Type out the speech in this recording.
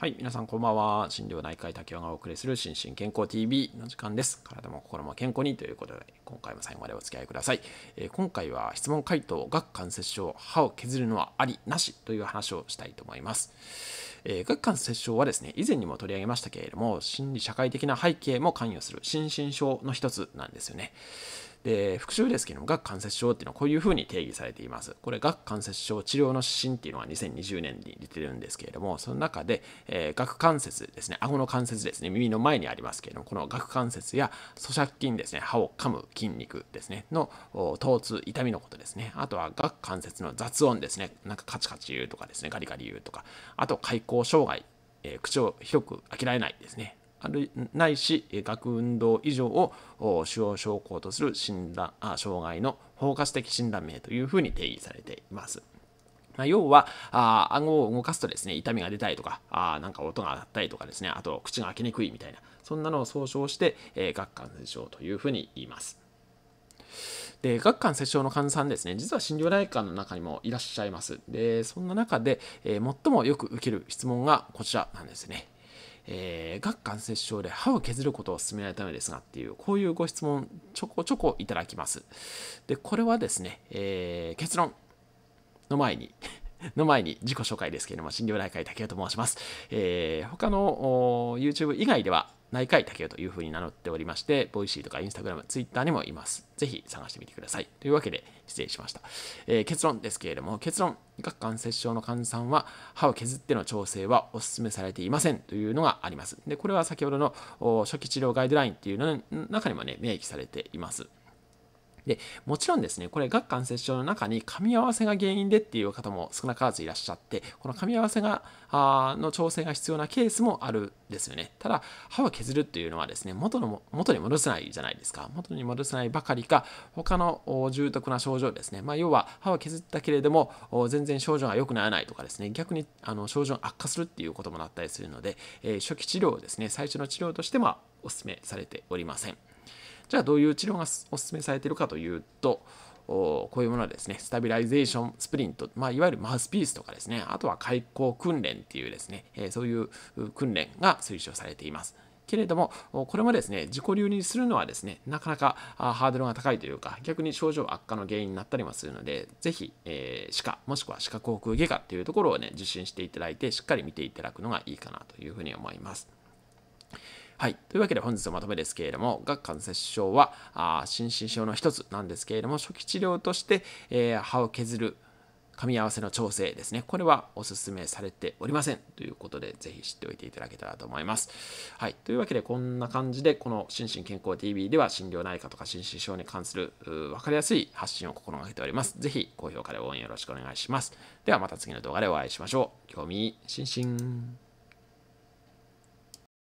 はい、皆さんこんばんは。心療内科医竹雄がお送りする心身健康 TV の時間です。体も心も健康にということで、今回も最後までお付き合いください。えー、今回は質問回答、顎関節症、歯を削るのはあり、なしという話をしたいと思います。えー、顎関節症はですね、以前にも取り上げましたけれども、心理社会的な背景も関与する心身症の一つなんですよね。で復讐ですけども、顎関節症っていうのはこういうふうに定義されています。これ、顎関節症治療の指針っていうのは2020年に出てるんですけれども、その中で、えー、顎関節ですね、顎の関節ですね、耳の前にありますけれども、この顎関節や咀嚼筋ですね、歯を噛む筋肉ですね、の疼痛、痛みのことですね、あとは顎関節の雑音ですね、なんかカチカチ言うとかですね、ガリガリ言うとか、あと開口障害、えー、口を広く開けられないですね、あるないし学運動以上を主要症候とする診断あ障害の包括的診断名というふうに定義されています。まあ、要は、あ顎を動かすとですね、痛みが出たりとか、あなんか音が鳴ったりとかですね、あと口が開けにくいみたいな、そんなのを総称して、えー、顎関節症というふうに言います。で、顎関節症の患者さんですね、実は心療内科の中にもいらっしゃいます。で、そんな中で、えー、最もよく受ける質問がこちらなんですね。えー、顎関節症で歯を削ることを勧められたのですがっていうこういうご質問ちょこちょこいただきますでこれはですね、えー、結論の前に の前に自己紹介ですけれども、診療内科医竹雄と申します。えー、他の YouTube 以外では、内科医武雄というふうに名乗っておりまして、ボイシーとかインスタグラム、ツイッターにもいます。ぜひ探してみてください。というわけで、失礼しました。えー、結論ですけれども、結論、顎関節症の患者さんは、歯を削っての調整はお勧めされていませんというのがあります。で、これは先ほどの初期治療ガイドラインっていうのの中にもね、明記されています。でもちろんですねこれ顎関節症の中に噛み合わせが原因でっていう方も少なからずいらっしゃってこの噛み合わせがあの調整が必要なケースもあるんですよねただ歯を削るというのはですね元の元に戻せないじゃないですか元に戻せないばかりか他の重篤な症状ですね、まあ、要は歯を削ったけれども全然症状が良くならないとかですね逆にあの症状が悪化するっていうこともなったりするので、えー、初期治療をですね最初の治療としてはお勧めされておりません。じゃあどういう治療がおすすめされているかというと、こういうものはですね、スタビライゼーションスプリント、まあ、いわゆるマウスピースとかですね、あとは開口訓練っていうですね、えそういう訓練が推奨されています。けれども、これもですね、自己流にするのはですね、なかなかハードルが高いというか、逆に症状悪化の原因になったりもするので、ぜひ、えー、歯科、もしくは歯科口腔外科っていうところをね、受診していただいて、しっかり見ていただくのがいいかなというふうに思います。はい。というわけで本日のまとめですけれども、顎関節症は、あ心身症の一つなんですけれども、初期治療として、えー、歯を削る噛み合わせの調整ですね。これはお勧めされておりません。ということで、ぜひ知っておいていただけたらと思います。はい。というわけで、こんな感じで、この心身健康 TV では、心療内科とか心身症に関する分かりやすい発信を心がけております。ぜひ、高評価で応援よろしくお願いします。では、また次の動画でお会いしましょう。興味津々。